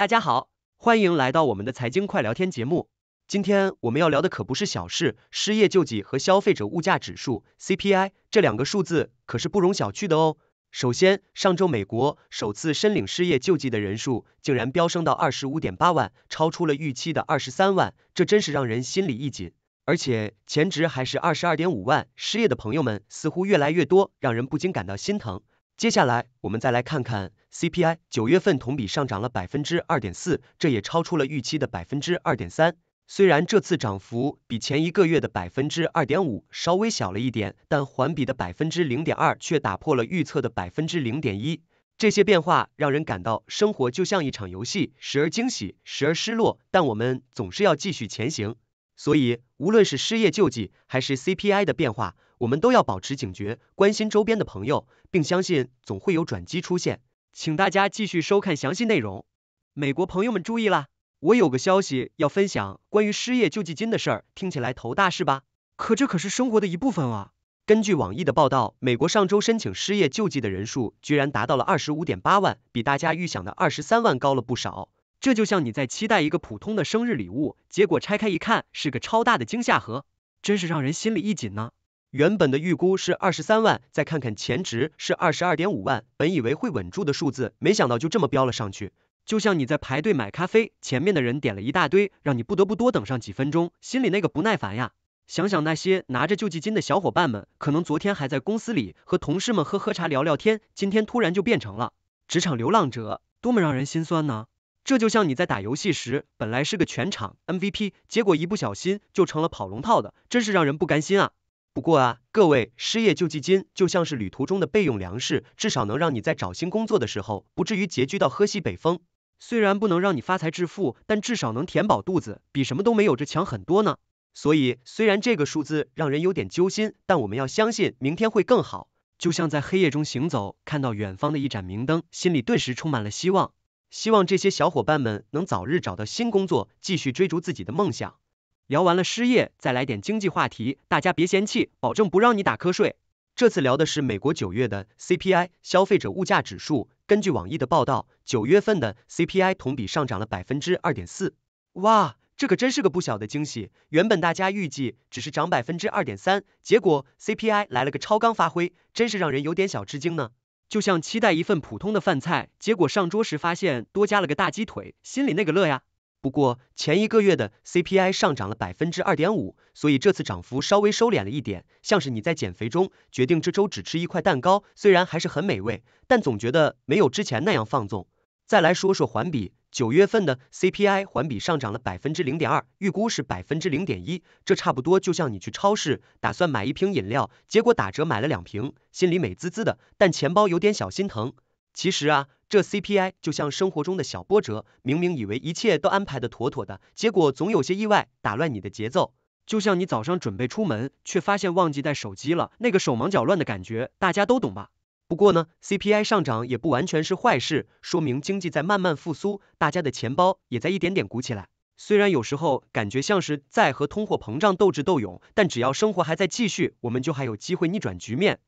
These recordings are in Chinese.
大家好，欢迎来到我们的财经快聊天节目。今天我们要聊的可不是小事，失业救济和消费者物价指数 （CPI） 这两个数字可是不容小觑的哦。首先，上周美国首次申领失业救济的人数竟然飙升到二十五点八万，超出了预期的二十三万，这真是让人心里一紧。而且前值还是二十二点五万，失业的朋友们似乎越来越多，让人不禁感到心疼。接下来，我们再来看看。CPI 九月份同比上涨了百分之二点四，这也超出了预期的百分之二点三。虽然这次涨幅比前一个月的百分之二点五稍微小了一点，但环比的百分之零点二却打破了预测的百分之零点一。这些变化让人感到生活就像一场游戏，时而惊喜，时而失落，但我们总是要继续前行。所以，无论是失业救济还是 CPI 的变化，我们都要保持警觉，关心周边的朋友，并相信总会有转机出现。请大家继续收看详细内容。美国朋友们注意啦，我有个消息要分享，关于失业救济金的事儿，听起来头大是吧？可这可是生活的一部分啊。根据网易的报道，美国上周申请失业救济的人数居然达到了二十五点八万，比大家预想的二十三万高了不少。这就像你在期待一个普通的生日礼物，结果拆开一看是个超大的惊吓盒，真是让人心里一紧呢。原本的预估是二十三万，再看看前值是二十二点五万，本以为会稳住的数字，没想到就这么飙了上去。就像你在排队买咖啡，前面的人点了一大堆，让你不得不多等上几分钟，心里那个不耐烦呀。想想那些拿着救济金的小伙伴们，可能昨天还在公司里和同事们喝喝茶、聊聊天，今天突然就变成了职场流浪者，多么让人心酸呢？这就像你在打游戏时，本来是个全场 MVP，结果一不小心就成了跑龙套的，真是让人不甘心啊。不过啊，各位，失业救济金就像是旅途中的备用粮食，至少能让你在找新工作的时候不至于拮据到喝西北风。虽然不能让你发财致富，但至少能填饱肚子，比什么都没有这强很多呢。所以，虽然这个数字让人有点揪心，但我们要相信明天会更好。就像在黑夜中行走，看到远方的一盏明灯，心里顿时充满了希望。希望这些小伙伴们能早日找到新工作，继续追逐自己的梦想。聊完了失业，再来点经济话题，大家别嫌弃，保证不让你打瞌睡。这次聊的是美国九月的 CPI，消费者物价指数。根据网易的报道，九月份的 CPI 同比上涨了百分之二点四。哇，这可真是个不小的惊喜。原本大家预计只是涨百分之二点三，结果 CPI 来了个超纲发挥，真是让人有点小吃惊呢。就像期待一份普通的饭菜，结果上桌时发现多加了个大鸡腿，心里那个乐呀！不过前一个月的 CPI 上涨了百分之二点五，所以这次涨幅稍微收敛了一点，像是你在减肥中决定这周只吃一块蛋糕，虽然还是很美味，但总觉得没有之前那样放纵。再来说说环比，九月份的 CPI 环比上涨了百分之零点二，预估是百分之零点一，这差不多就像你去超市打算买一瓶饮料，结果打折买了两瓶，心里美滋滋的，但钱包有点小心疼。其实啊，这 CPI 就像生活中的小波折，明明以为一切都安排的妥妥的，结果总有些意外打乱你的节奏。就像你早上准备出门，却发现忘记带手机了，那个手忙脚乱的感觉，大家都懂吧？不过呢，CPI 上涨也不完全是坏事，说明经济在慢慢复苏，大家的钱包也在一点点鼓起来。虽然有时候感觉像是在和通货膨胀斗智斗勇，但只要生活还在继续，我们就还有机会逆转局面。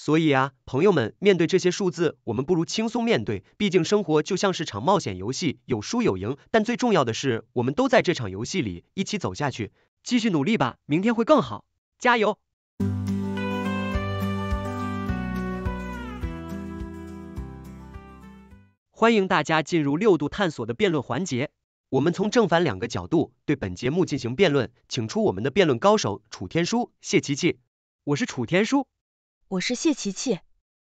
所以啊，朋友们，面对这些数字，我们不如轻松面对。毕竟生活就像是场冒险游戏，有输有赢。但最重要的是，我们都在这场游戏里一起走下去，继续努力吧，明天会更好，加油！欢迎大家进入六度探索的辩论环节，我们从正反两个角度对本节目进行辩论，请出我们的辩论高手楚天舒、谢琪琪，我是楚天舒。我是谢琪琪。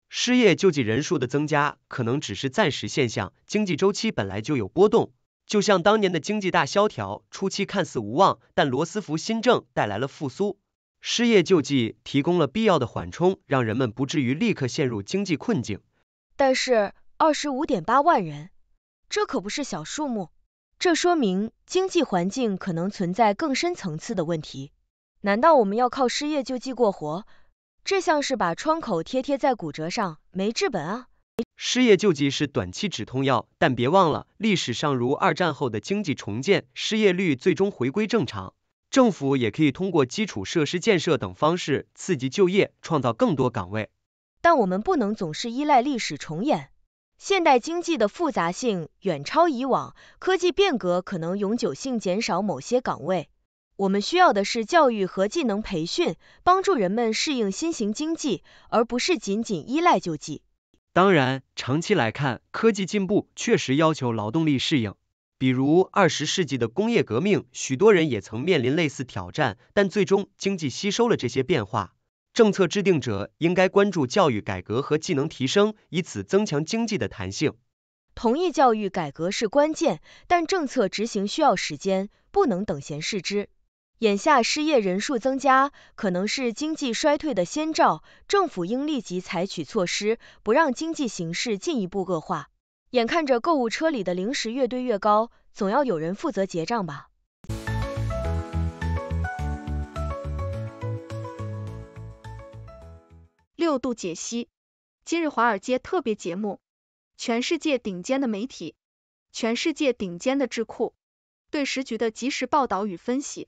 失业救济人数的增加可能只是暂时现象，经济周期本来就有波动，就像当年的经济大萧条初期看似无望，但罗斯福新政带来了复苏。失业救济提供了必要的缓冲，让人们不至于立刻陷入经济困境。但是二十五点八万人，这可不是小数目，这说明经济环境可能存在更深层次的问题。难道我们要靠失业救济过活？这像是把创口贴贴在骨折上，没治本啊。失业救济是短期止痛药，但别忘了，历史上如二战后的经济重建，失业率最终回归正常。政府也可以通过基础设施建设等方式刺激就业，创造更多岗位。但我们不能总是依赖历史重演。现代经济的复杂性远超以往，科技变革可能永久性减少某些岗位。我们需要的是教育和技能培训，帮助人们适应新型经济，而不是仅仅依赖救济。当然，长期来看，科技进步确实要求劳动力适应。比如二十世纪的工业革命，许多人也曾面临类似挑战，但最终经济吸收了这些变化。政策制定者应该关注教育改革和技能提升，以此增强经济的弹性。同意，教育改革是关键，但政策执行需要时间，不能等闲视之。眼下失业人数增加可能是经济衰退的先兆，政府应立即采取措施，不让经济形势进一步恶化。眼看着购物车里的零食越堆越高，总要有人负责结账吧。六度解析，今日华尔街特别节目，全世界顶尖的媒体，全世界顶尖的智库，对时局的及时报道与分析。